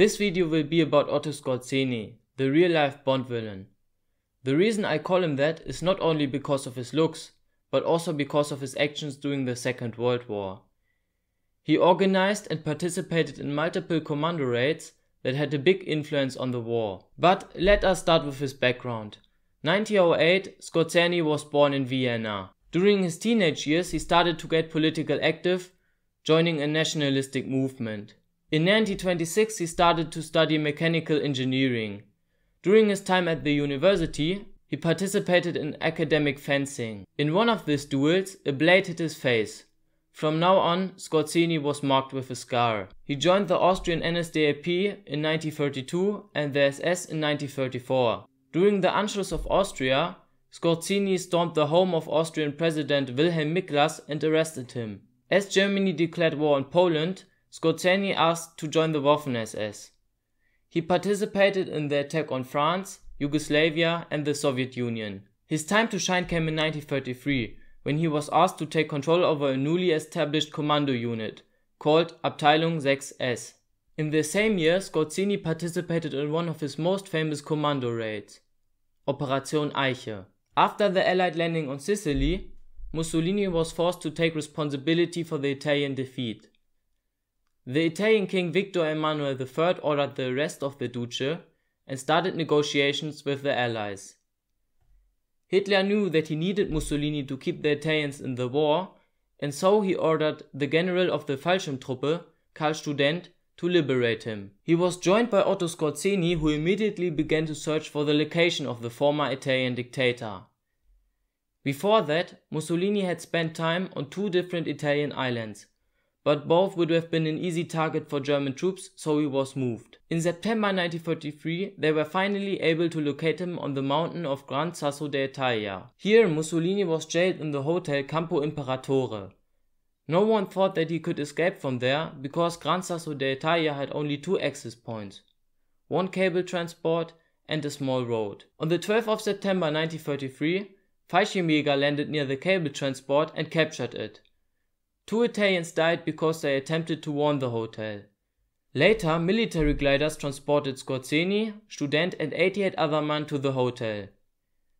This video will be about Otto Scorzini, the real-life Bond villain. The reason I call him that is not only because of his looks, but also because of his actions during the Second World War. He organized and participated in multiple commando raids that had a big influence on the war. But let us start with his background. 1908, Scorzani was born in Vienna. During his teenage years he started to get politically active, joining a nationalistic movement. In 1926, he started to study mechanical engineering. During his time at the university, he participated in academic fencing. In one of these duels, a blade hit his face. From now on, Scorzini was marked with a scar. He joined the Austrian NSDAP in 1932 and the SS in 1934. During the Anschluss of Austria, Scorzini stormed the home of Austrian President Wilhelm Miklas and arrested him. As Germany declared war on Poland, Skorzeny asked to join the Waffen SS. He participated in the attack on France, Yugoslavia and the Soviet Union. His time to shine came in 1933, when he was asked to take control over a newly established commando unit, called Abteilung 6S. In the same year, Skorzeny participated in one of his most famous commando raids, Operation Eiche. After the Allied landing on Sicily, Mussolini was forced to take responsibility for the Italian defeat. The Italian king Victor Emmanuel III ordered the arrest of the Duce and started negotiations with the allies. Hitler knew that he needed Mussolini to keep the Italians in the war, and so he ordered the general of the Fallschirmtruppe, Karl Student, to liberate him. He was joined by Otto Scorzini, who immediately began to search for the location of the former Italian dictator. Before that, Mussolini had spent time on two different Italian islands, but both would have been an easy target for German troops, so he was moved. In September 1943, they were finally able to locate him on the mountain of Gran Sasso d'Italia. Here, Mussolini was jailed in the hotel Campo Imperatore. No one thought that he could escape from there, because Gran Sasso d'Italia had only two access points, one cable transport and a small road. On the 12th of September 1933, Fallschirmjäger landed near the cable transport and captured it. Two Italians died because they attempted to warn the hotel. Later, military gliders transported Scorzini, Student and 88 other men to the hotel.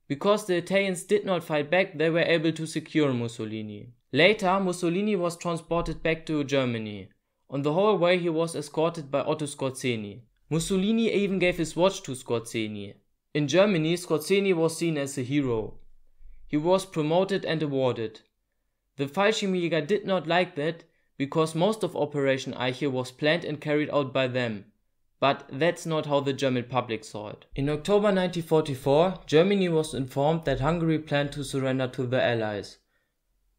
Because the Italians did not fight back, they were able to secure Mussolini. Later, Mussolini was transported back to Germany. On the whole way, he was escorted by Otto Scorzini. Mussolini even gave his watch to Scorzini. In Germany, Scorzini was seen as a hero. He was promoted and awarded. The Fallschirmjäger did not like that because most of Operation Eiche was planned and carried out by them. But that's not how the German public saw it. In October 1944, Germany was informed that Hungary planned to surrender to the Allies.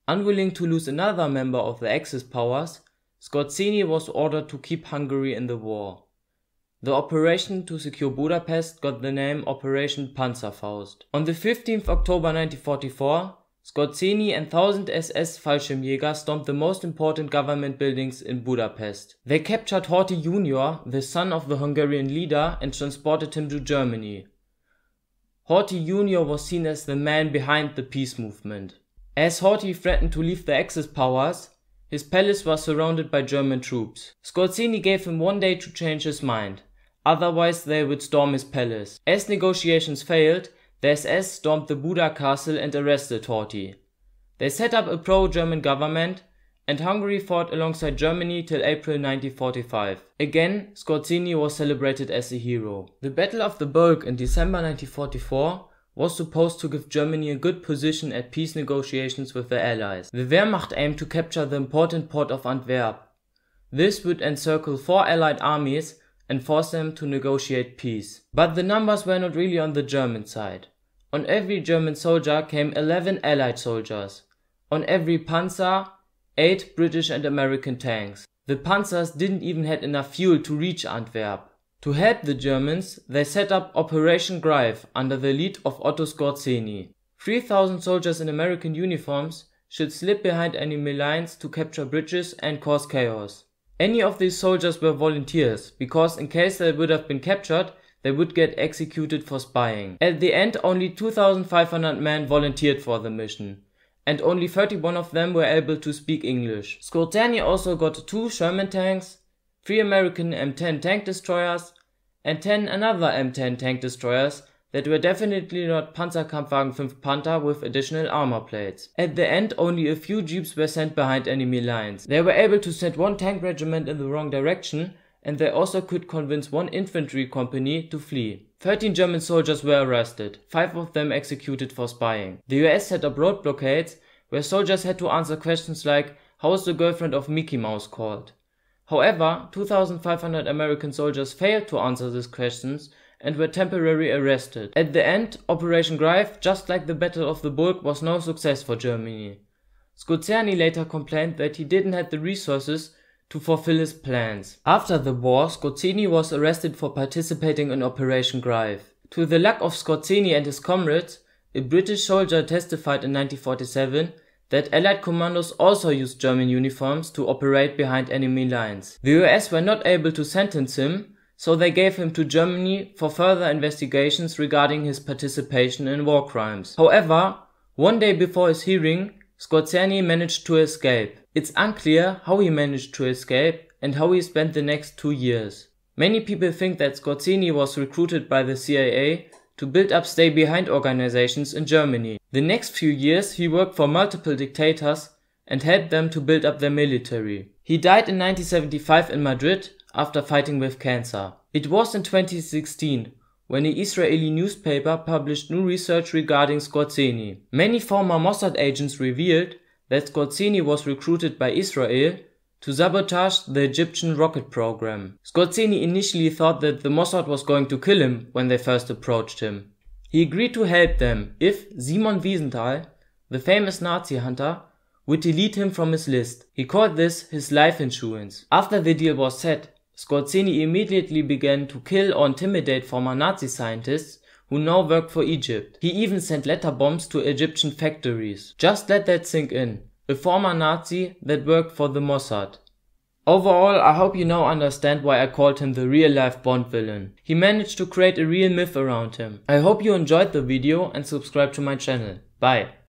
Unwilling to lose another member of the Axis powers, Scorzini was ordered to keep Hungary in the war. The operation to secure Budapest got the name Operation Panzerfaust. On the 15th October 1944, Scorzini and 1,000 SS Fallschirmjäger stormed the most important government buildings in Budapest. They captured Horthy Jr., the son of the Hungarian leader, and transported him to Germany. Horthy Jr. was seen as the man behind the peace movement. As Horthy threatened to leave the Axis powers, his palace was surrounded by German troops. Scorzini gave him one day to change his mind, otherwise they would storm his palace. As negotiations failed, the SS stormed the Buda castle and arrested Horthy. They set up a pro-German government and Hungary fought alongside Germany till April 1945. Again, Scorzini was celebrated as a hero. The Battle of the Bulge in December 1944 was supposed to give Germany a good position at peace negotiations with the Allies. The Wehrmacht aimed to capture the important port of Antwerp. This would encircle four Allied armies and force them to negotiate peace. But the numbers were not really on the German side. On every German soldier came 11 Allied soldiers. On every panzer, 8 British and American tanks. The panzers didn't even have enough fuel to reach Antwerp. To help the Germans, they set up Operation Greif under the lead of Otto Skorzeny. 3,000 soldiers in American uniforms should slip behind enemy lines to capture bridges and cause chaos. Any of these soldiers were volunteers, because in case they would have been captured, they would get executed for spying. At the end only 2,500 men volunteered for the mission and only 31 of them were able to speak English. Scrotani also got two Sherman tanks, three American M10 tank destroyers and 10 another M10 tank destroyers that were definitely not Panzerkampfwagen 5 Panther with additional armor plates. At the end, only a few jeeps were sent behind enemy lines. They were able to send one tank regiment in the wrong direction and they also could convince one infantry company to flee. 13 German soldiers were arrested, 5 of them executed for spying. The US set up road blockades where soldiers had to answer questions like, how is the girlfriend of Mickey Mouse called? However, 2,500 American soldiers failed to answer these questions and were temporarily arrested. At the end, Operation Greif, just like the Battle of the Bulk, was no success for Germany. Scorzani later complained that he didn't have the resources to fulfill his plans. After the war, Scorzini was arrested for participating in Operation Greif. To the luck of Scorzini and his comrades, a British soldier testified in 1947 that Allied commandos also used German uniforms to operate behind enemy lines. The US were not able to sentence him, so they gave him to Germany for further investigations regarding his participation in war crimes. However, one day before his hearing, Scorzani managed to escape. It's unclear how he managed to escape and how he spent the next two years. Many people think that Scorzini was recruited by the CIA to build up stay behind organizations in Germany. The next few years he worked for multiple dictators and helped them to build up their military. He died in 1975 in Madrid after fighting with cancer. It was in 2016 when an Israeli newspaper published new research regarding Scorzini. Many former Mossad agents revealed that Scorzini was recruited by Israel to sabotage the Egyptian rocket program. Scorzini initially thought that the Mossad was going to kill him when they first approached him. He agreed to help them if Simon Wiesenthal, the famous Nazi hunter, would delete him from his list. He called this his life insurance. After the deal was set, Scorzini immediately began to kill or intimidate former Nazi scientists who now worked for Egypt. He even sent letter bombs to Egyptian factories. Just let that sink in. A former Nazi that worked for the Mossad. Overall, I hope you now understand why I called him the real-life Bond villain. He managed to create a real myth around him. I hope you enjoyed the video and subscribe to my channel. Bye.